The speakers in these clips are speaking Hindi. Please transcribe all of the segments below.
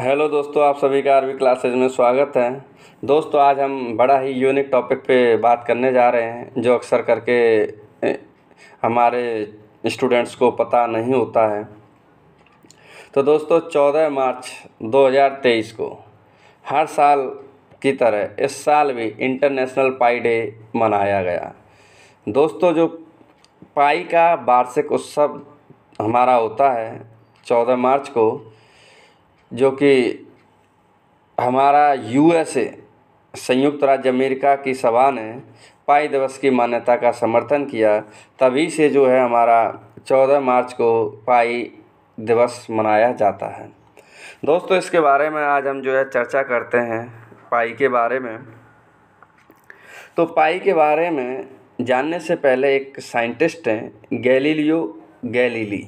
हेलो दोस्तों आप सभी का आरवी क्लासेज में स्वागत है दोस्तों आज हम बड़ा ही यूनिक टॉपिक पे बात करने जा रहे हैं जो अक्सर करके हमारे स्टूडेंट्स को पता नहीं होता है तो दोस्तों 14 मार्च 2023 को हर साल की तरह इस साल भी इंटरनेशनल पाई डे मनाया गया दोस्तों जो पाई का वार्षिक उत्सव हमारा होता है 14 मार्च को जो कि हमारा यू एस ए संयुक्त राज्य अमेरिका की सभा ने पाई दिवस की मान्यता का समर्थन किया तभी से जो है हमारा चौदह मार्च को पाई दिवस मनाया जाता है दोस्तों इसके बारे में आज हम जो है चर्चा करते हैं पाई के बारे में तो पाई के बारे में जानने से पहले एक साइंटिस्ट हैं गैलीलियो गैलीली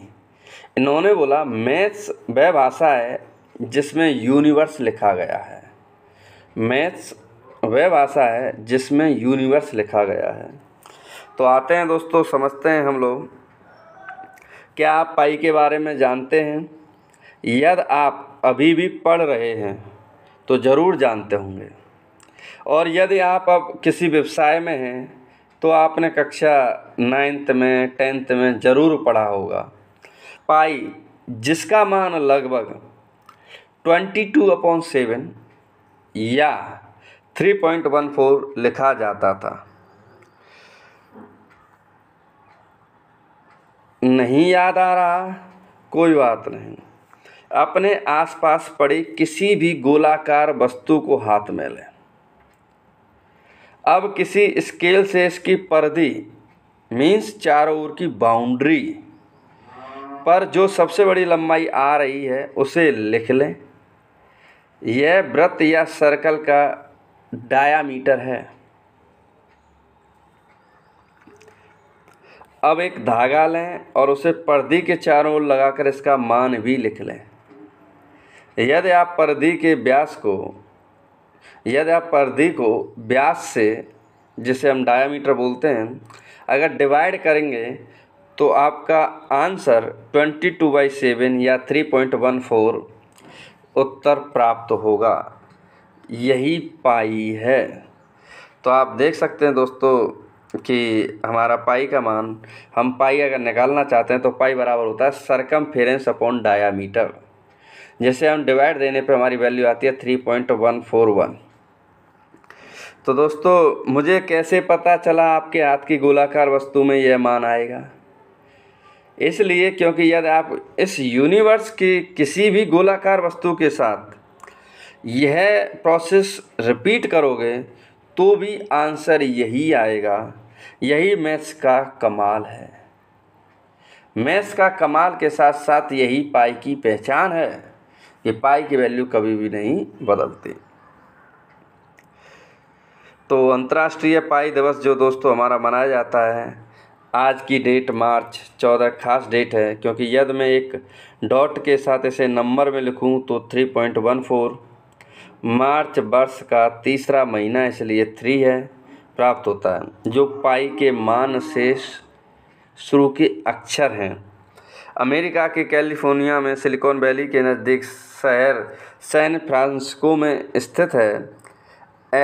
इन्होंने बोला मैथ्स वह भाषा है जिसमें यूनिवर्स लिखा गया है मैथ्स वह भाषा है जिसमें यूनिवर्स लिखा गया है तो आते हैं दोस्तों समझते हैं हम लोग क्या आप पाई के बारे में जानते हैं यदि आप अभी भी पढ़ रहे हैं तो ज़रूर जानते होंगे और यदि आप अब किसी व्यवसाय में हैं तो आपने कक्षा नाइन्थ में टेंथ में ज़रूर पढ़ा होगा पाई जिसका मान लगभग ट्वेंटी टू अपॉन सेवन या थ्री पॉइंट वन फोर लिखा जाता था नहीं याद आ रहा कोई बात नहीं अपने आसपास पड़ी किसी भी गोलाकार वस्तु को हाथ में लें अब किसी स्केल से इसकी परदी मीन्स चारों ओर की बाउंड्री पर जो सबसे बड़ी लंबाई आ रही है उसे लिख लें यह व्रत या सर्कल का डायामीटर है अब एक धागा लें और उसे पर्दी के चारों ओर लगाकर इसका मान भी लिख लें यदि आप पर्दी के व्यास को यदि आप पर्दी को व्यास से जिसे हम डायामीटर बोलते हैं अगर डिवाइड करेंगे तो आपका आंसर 22 टू बाई सेवन या 3.14 उत्तर प्राप्त होगा यही पाई है तो आप देख सकते हैं दोस्तों कि हमारा पाई का मान हम पाई अगर निकालना चाहते हैं तो पाई बराबर होता है सरकम फेरेंस अपॉन डायामीटर जैसे हम डिवाइड देने पे हमारी वैल्यू आती है three point one four one तो दोस्तों मुझे कैसे पता चला आपके हाथ की गोलाकार वस्तु में यह मान आएगा इसलिए क्योंकि यदि आप इस यूनिवर्स की किसी भी गोलाकार वस्तु के साथ यह प्रोसेस रिपीट करोगे तो भी आंसर यही आएगा यही मैथ्स का कमाल है मैथ्स का कमाल के साथ साथ यही पाई की पहचान है कि पाई की वैल्यू कभी भी नहीं बदलती तो अंतर्राष्ट्रीय पाई दिवस जो दोस्तों हमारा मनाया जाता है आज की डेट मार्च चौदह खास डेट है क्योंकि यदि मैं एक डॉट के साथ इसे नंबर में लिखूं तो three point one four March वर्ष का तीसरा महीना इसलिए थ्री है प्राप्त होता है जो पाई के मान से शुरू के अक्षर हैं अमेरिका के कैलिफोर्निया में सिलिकॉन वैली के नज़दीक शहर सैन फ्रांसिस्को में स्थित है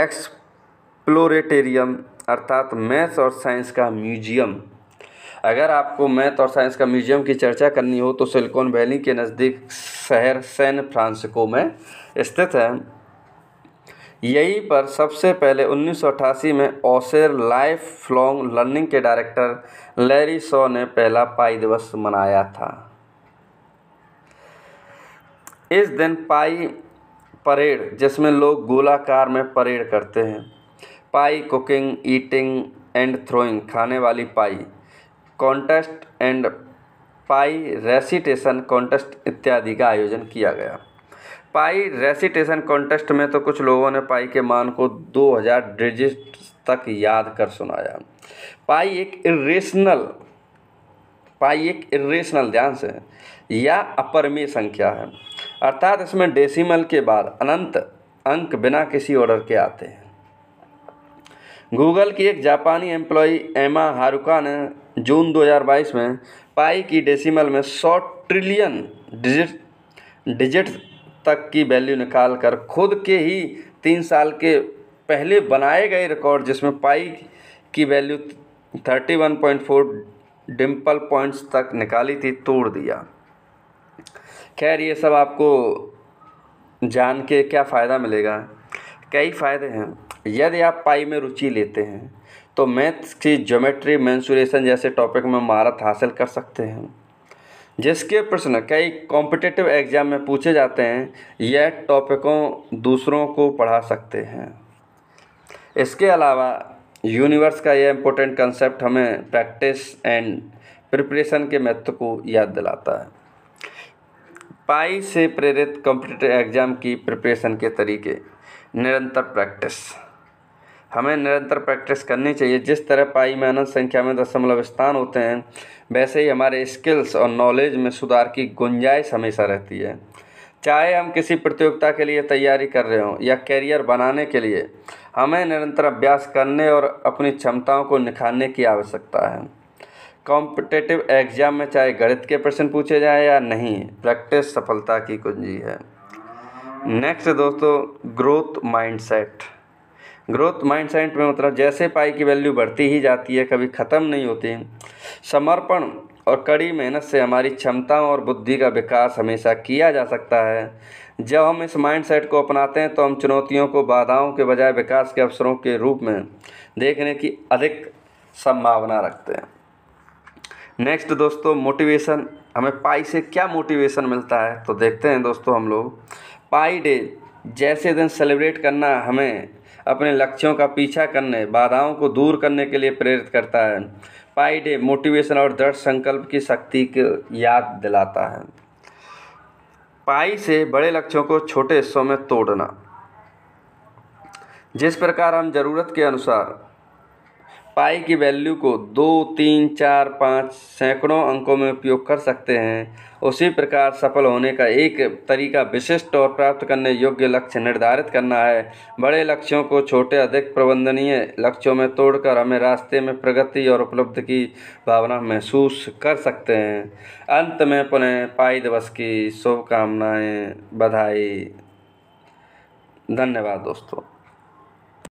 एक्सप्लोरेटेरियम अर्थात मैथ्स और साइंस का म्यूजियम अगर आपको मैथ और साइंस का म्यूजियम की चर्चा करनी हो तो सिलिकॉन वैली के नज़दीक शहर सैन फ्रांसिको में स्थित है यहीं पर सबसे पहले 1988 में ओसेर लाइफ लॉन्ग लर्निंग के डायरेक्टर लैरी सो ने पहला पाई दिवस मनाया था इस दिन पाई परेड जिसमें लोग गोलाकार में परेड करते हैं pi cooking eating and throwing खाने वाली pi contest and pi recitation contest इत्यादि का आयोजन किया गया पाई रेसिटेशन कॉन्टेस्ट में तो कुछ लोगों ने पाई के मान को 2000 डिजिट तक याद कर सुनाया पाई एक इेशनल पाई एक इेशनल ध्यान से या अपरमेय संख्या है अर्थात इसमें डेसिमल के बाद अनंत अंक बिना किसी ऑर्डर के आते हैं गूगल की एक जापानी एम्प्लॉई एमा हारुका ने जून 2022 में पाई की डेसिमल में 100 ट्रिलियन डिजिट डिजिट तक की वैल्यू निकाल कर खुद के ही तीन साल के पहले बनाए गए रिकॉर्ड जिसमें पाई की वैल्यू 31.4 डिम्पल पॉइंट्स तक निकाली थी तोड़ दिया खैर ये सब आपको जान के क्या फ़ायदा मिलेगा कई फ़ायदे हैं यदि आप पाई में रुचि लेते हैं तो मैथ्स की ज्योमेट्री मैंसुरेशन जैसे टॉपिक में महारत हासिल कर सकते हैं जिसके प्रश्न कई कॉम्पिटेटिव एग्जाम में पूछे जाते हैं यह टॉपिकों दूसरों को पढ़ा सकते हैं इसके अलावा यूनिवर्स का यह इम्पोर्टेंट कंसेप्ट हमें प्रैक्टिस एंड प्रिपरेशन के महत्व को याद दिलाता है पाई से प्रेरित कॉम्पिटेटिव एग्जाम की प्रिपरेशन के तरीके निरंतर प्रैक्टिस हमें निरंतर प्रैक्टिस करनी चाहिए जिस तरह पाई में अनंत संख्या में दशमलव स्थान होते हैं वैसे ही हमारे स्किल्स और नॉलेज में सुधार की गुंजाइश हमेशा रहती है चाहे हम किसी प्रतियोगिता के लिए तैयारी कर रहे हों या कैरियर बनाने के लिए हमें निरंतर अभ्यास करने और अपनी क्षमताओं को निखारने की आवश्यकता है कॉम्पिटेटिव एग्जाम में चाहे गणित के प्रश्न पूछे जाएँ या नहीं प्रैक्टिस सफलता की कुंजी है नेक्स्ट दोस्तों ग्रोथ माइंडसेट ग्रोथ माइंडसेट में मतलब जैसे पाई की वैल्यू बढ़ती ही जाती है कभी ख़त्म नहीं होती समर्पण और कड़ी मेहनत से हमारी क्षमताओं और बुद्धि का विकास हमेशा किया जा सकता है जब हम इस माइंडसेट को अपनाते हैं तो हम चुनौतियों को बाधाओं के बजाय विकास के अवसरों के रूप में देखने की अधिक संभावना रखते हैं नेक्स्ट दोस्तों मोटिवेशन हमें पाई से क्या मोटिवेशन मिलता है तो देखते हैं दोस्तों हम लोग पाई डे जैसे दिन सेलिब्रेट करना हमें अपने लक्ष्यों का पीछा करने बाधाओं को दूर करने के लिए प्रेरित करता है पाई डे मोटिवेशन और दृढ़ संकल्प की शक्ति की याद दिलाता है पाई से बड़े लक्ष्यों को छोटे हिस्सों में तोड़ना जिस प्रकार हम ज़रूरत के अनुसार पाई की वैल्यू को दो तीन चार पाँच सैकड़ों अंकों में उपयोग कर सकते हैं उसी प्रकार सफल होने का एक तरीका विशिष्ट और प्राप्त करने योग्य लक्ष्य निर्धारित करना है बड़े लक्ष्यों को छोटे अधिक प्रबंधनीय लक्ष्यों में तोड़कर हमें रास्ते में प्रगति और उपलब्ध की भावना महसूस कर सकते हैं अंत में पुनः पाई दिवस की शुभकामनाएँ बधाई धन्यवाद दोस्तों